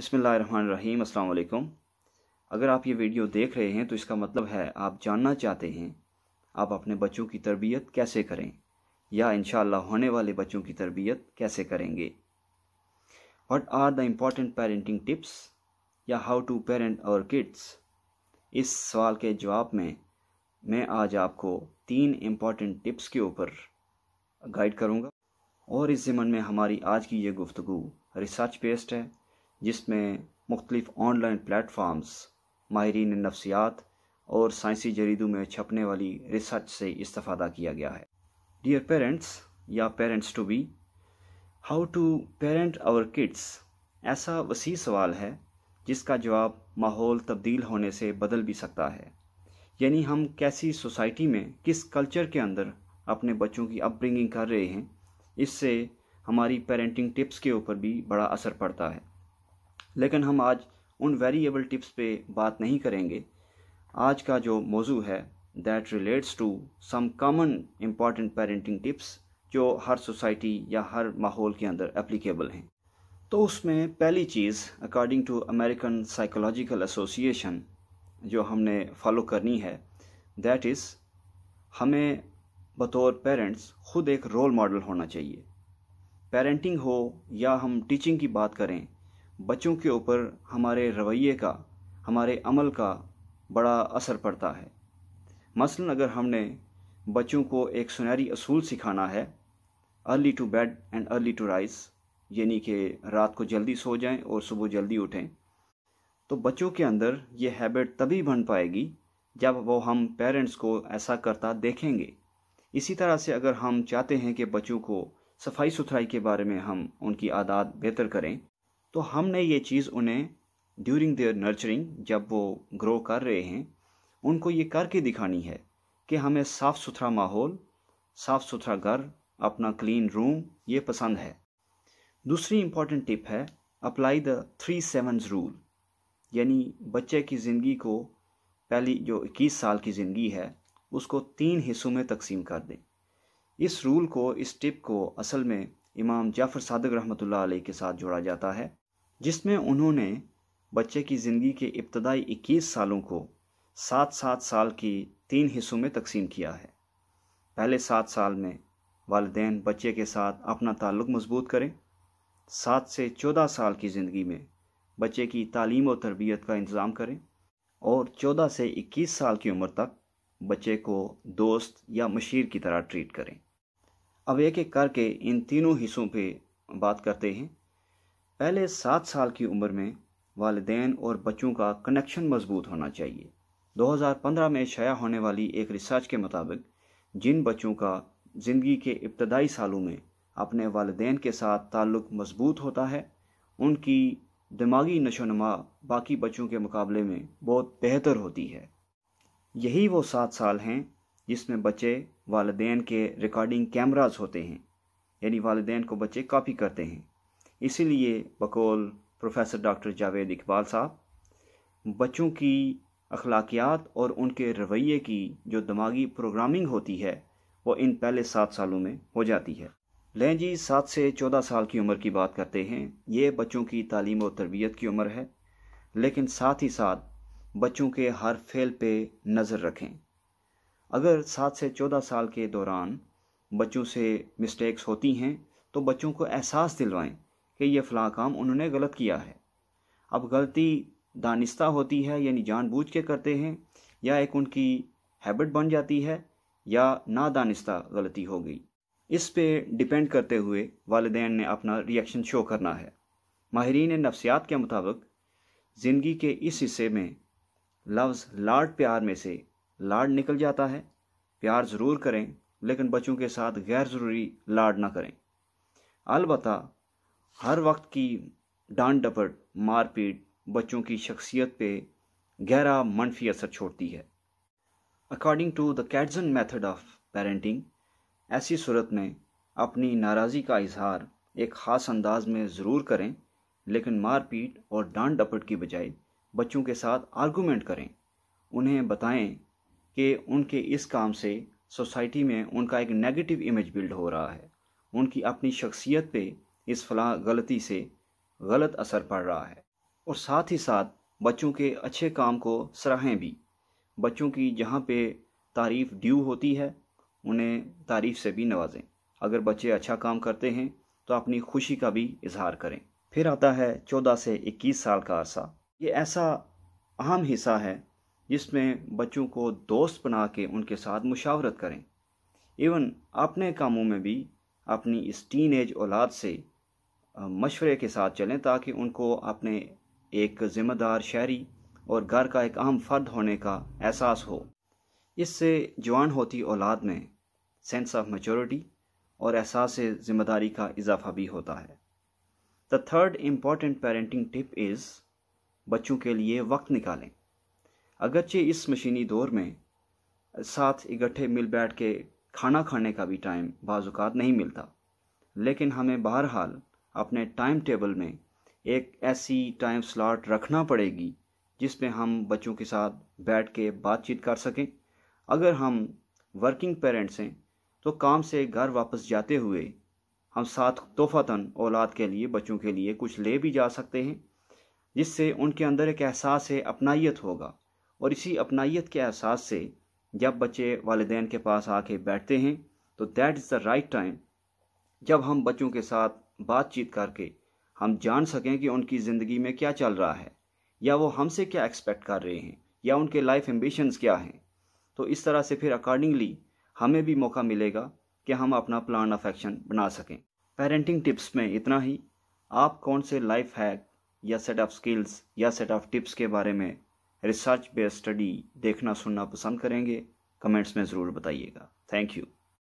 बसमीम् अल्लाम अगर आप ये वीडियो देख रहे हैं तो इसका मतलब है आप जानना चाहते हैं आप अपने बच्चों की तरबियत कैसे करें या इन होने वाले बच्चों की तरबियत कैसे करेंगे what are the important parenting tips या हाउ टू पेरेंट और किड्स इस सवाल के जवाब में मैं आज आपको तीन इम्पॉर्टेंट टिप्स के ऊपर गाइड करूँगा और इस ज़मन में हमारी आज की ये गुफ्तु रिसर्च बेस्ड है जिसमें मुख्तलिफ ऑनलाइन प्लेटफॉर्म्स माहरीन नफसियात और साइंसी जरीदों में छपने वाली रिसर्च से इस्ता किया गया है डियर पेरेंट्स या parents to be how to parent our kids ऐसा वसी सवाल है जिसका जवाब माहौल तब्दील होने से बदल भी सकता है यानी हम कैसी सोसाइटी में किस कल्चर के अंदर अपने बच्चों की अपब्रिंगिंग कर रहे हैं इससे हमारी पेरेंटिंग टिप्स के ऊपर भी बड़ा असर पड़ता है लेकिन हम आज उन वेरिएबल टिप्स पे बात नहीं करेंगे आज का जो मौजू है that relates to some common important parenting tips जो हर सोसाइटी या हर माहौल के अंदर एप्लीकेबल हैं तो उसमें पहली चीज़ according to American psychological association जो हमने फॉलो करनी है दैट इज़ हमें बतौर पेरेंट्स खुद एक रोल मॉडल होना चाहिए पेरेंटिंग हो या हम टीचिंग की बात करें बच्चों के ऊपर हमारे रवैये का हमारे अमल का बड़ा असर पड़ता है मसलन अगर हमने बच्चों को एक सुनहरी असूल सिखाना है early to bed and early to rise यानी कि रात को जल्दी सो जाएं और सुबह जल्दी उठें तो बच्चों के अंदर ये हैबिट तभी बन पाएगी जब वो हम पेरेंट्स को ऐसा करता देखेंगे इसी तरह से अगर हम चाहते हैं कि बच्चों को सफाई सुथराई के बारे में हम उनकी आदत बेहतर करें तो हमने ये चीज़ उन्हें ड्यूरिंग देयर नर्चरिंग जब वो ग्रो कर रहे हैं उनको ये करके दिखानी है कि हमें साफ़ सुथरा माहौल साफ़ सुथरा घर अपना क्लीन रूम ये पसंद है दूसरी इम्पॉर्टेंट टिप है apply the three sevens rule यानी बच्चे की ज़िंदगी को पहली जो इक्कीस साल की ज़िंदगी है उसको तीन हिस्सों में तकसीम कर दें इस रूल को इस टिप को असल में इमाम जाफ़र सादक रहमत के साथ जोड़ा जाता है जिसमें उन्होंने बच्चे की ज़िंदगी के इब्तदाई इक्कीस सालों को सात सात साल की तीन हिस्सों में तकसीम किया है पहले सात साल में वालदेन बच्चे के साथ अपना ताल्लुक मजबूत करें सात से चौदह साल की ज़िंदगी में बच्चे की तालीम और तरबियत का इंतज़ाम करें और चौदह से इक्कीस साल की उम्र तक बच्चे को दोस्त या मशीर की तरह ट्रीट करें अब एक एक करके इन तीनों हिस्सों पे बात करते हैं पहले सात साल की उम्र में वालदेन और बच्चों का कनेक्शन मजबूत होना चाहिए 2015 में शाया होने वाली एक रिसर्च के मुताबिक जिन बच्चों का ज़िंदगी के इब्तदाई सालों में अपने वालदेन के साथ ताल्लुक मजबूत होता है उनकी दिमागी नशोनमा बाकी बच्चों के मुकाबले में बहुत बेहतर होती है यही वो सात साल हैं जिसमें बच्चे वालदेन के रिकॉर्डिंग कैमराज होते हैं यानी वालदेन को बच्चे कापी करते हैं इसीलिए बकौल प्रोफेसर डॉक्टर जावेद इकबाल साहब बच्चों की अखलाकियात और उनके रवैये की जो दिमागी प्रोग्रामिंग होती है वो इन पहले सात सालों में हो जाती है लें जी सात से चौदह साल की उम्र की बात करते हैं ये बच्चों की तालीम और तरबियत की उम्र है लेकिन साथ ही साथ बच्चों के हर फेल पे नज़र रखें अगर सात से चौदह साल के दौरान बच्चों से मिस्टेक्स होती हैं तो बच्चों को एहसास दिलवाएं कि यह फ़ला काम उन्होंने गलत किया है अब गलती दानिस्ता होती है यानी जानबूझ के करते हैं या एक उनकी हैबिट बन जाती है या ना दानिस्ता गलती हो गई इस पे डिपेंड करते हुए वालदेन ने अपना रिएक्शन शो करना है माहरीन नफ्सियात के मुताबिक ज़िंदगी के इस हिस्से में लफ्ज़ लाड प्यार में से लाड निकल जाता है प्यार ज़रूर करें लेकिन बच्चों के साथ गैर ज़रूरी लाड ना करें अलबत् हर वक्त की डांट डपट मारपीट बच्चों की शख्सियत पे गहरा मनफी असर छोड़ती है according to the Katzen method of parenting ऐसी सूरत में अपनी नाराजी का इजहार एक ख़ास अंदाज में ज़रूर करें लेकिन मारपीट और डांट डपट की बजाय बच्चों के साथ आर्गूमेंट करें उन्हें बताएं कि उनके इस काम से सोसाइटी में उनका एक नेगेटिव इमेज बिल्ड हो रहा है उनकी अपनी शख्सियत पे इस फला गलती से गलत असर पड़ रहा है और साथ ही साथ बच्चों के अच्छे काम को सराहें भी बच्चों की जहाँ पे तारीफ़ ड्यू होती है उन्हें तारीफ़ से भी नवाजें अगर बच्चे अच्छा काम करते हैं तो अपनी खुशी का भी इजहार करें फिर आता है चौदह से इक्कीस साल का अरसा ये ऐसा अहम हिस्सा है जिसमें बच्चों को दोस्त बना के उनके साथ मुशावरत करें इवन अपने कामों में भी अपनी इस टीन एज औलाद से मशवरे के साथ चलें ताकि उनको अपने एक ज़िम्मेदार शहरी और घर का एक अहम फ़र्द होने का एहसास हो इससे जवान होती औलाद में सेंस ऑफ मेचोरिटी और एहसास ज़िम्मेदारी का इजाफा भी होता है the third important parenting tip is बच्चों के लिए वक्त निकालें अगरचे इस मशीनी दौर में साथ इकट्ठे मिल बैठ के खाना खाने का भी टाइम बाज़ात नहीं मिलता लेकिन हमें बहरहाल अपने टाइम टेबल में एक ऐसी टाइम स्लॉट रखना पड़ेगी जिसमें हम बच्चों के साथ बैठ के बातचीत कर सकें अगर हम वर्किंग पेरेंट्स हैं तो काम से घर वापस जाते हुए हम साथ तोहफ़ातन औलाद के लिए बच्चों के लिए कुछ ले भी जा सकते हैं जिससे उनके अंदर एक एहसास है अपनाइत होगा और इसी अपनाइत के एहसास से जब बच्चे वालदेन के पास आके बैठते हैं तो that is the right time जब हम बच्चों के साथ बातचीत करके हम जान सकें कि उनकी ज़िंदगी में क्या चल रहा है या वो हमसे क्या एक्सपेक्ट कर रहे हैं या उनके लाइफ एम्बिशंस क्या हैं तो इस तरह से फिर अकॉर्डिंगली हमें भी मौका मिलेगा कि हम अपना प्लान ऑफ एक्शन बना सकें पेरेंटिंग टिप्स में इतना ही आप कौन से लाइफ हैक या सेट ऑफ स्किल्स या सेट ऑफ टिप्स के बारे में रिसर्च बेस्ड स्टडी देखना सुनना पसंद करेंगे कमेंट्स में ज़रूर बताइएगा थैंक यू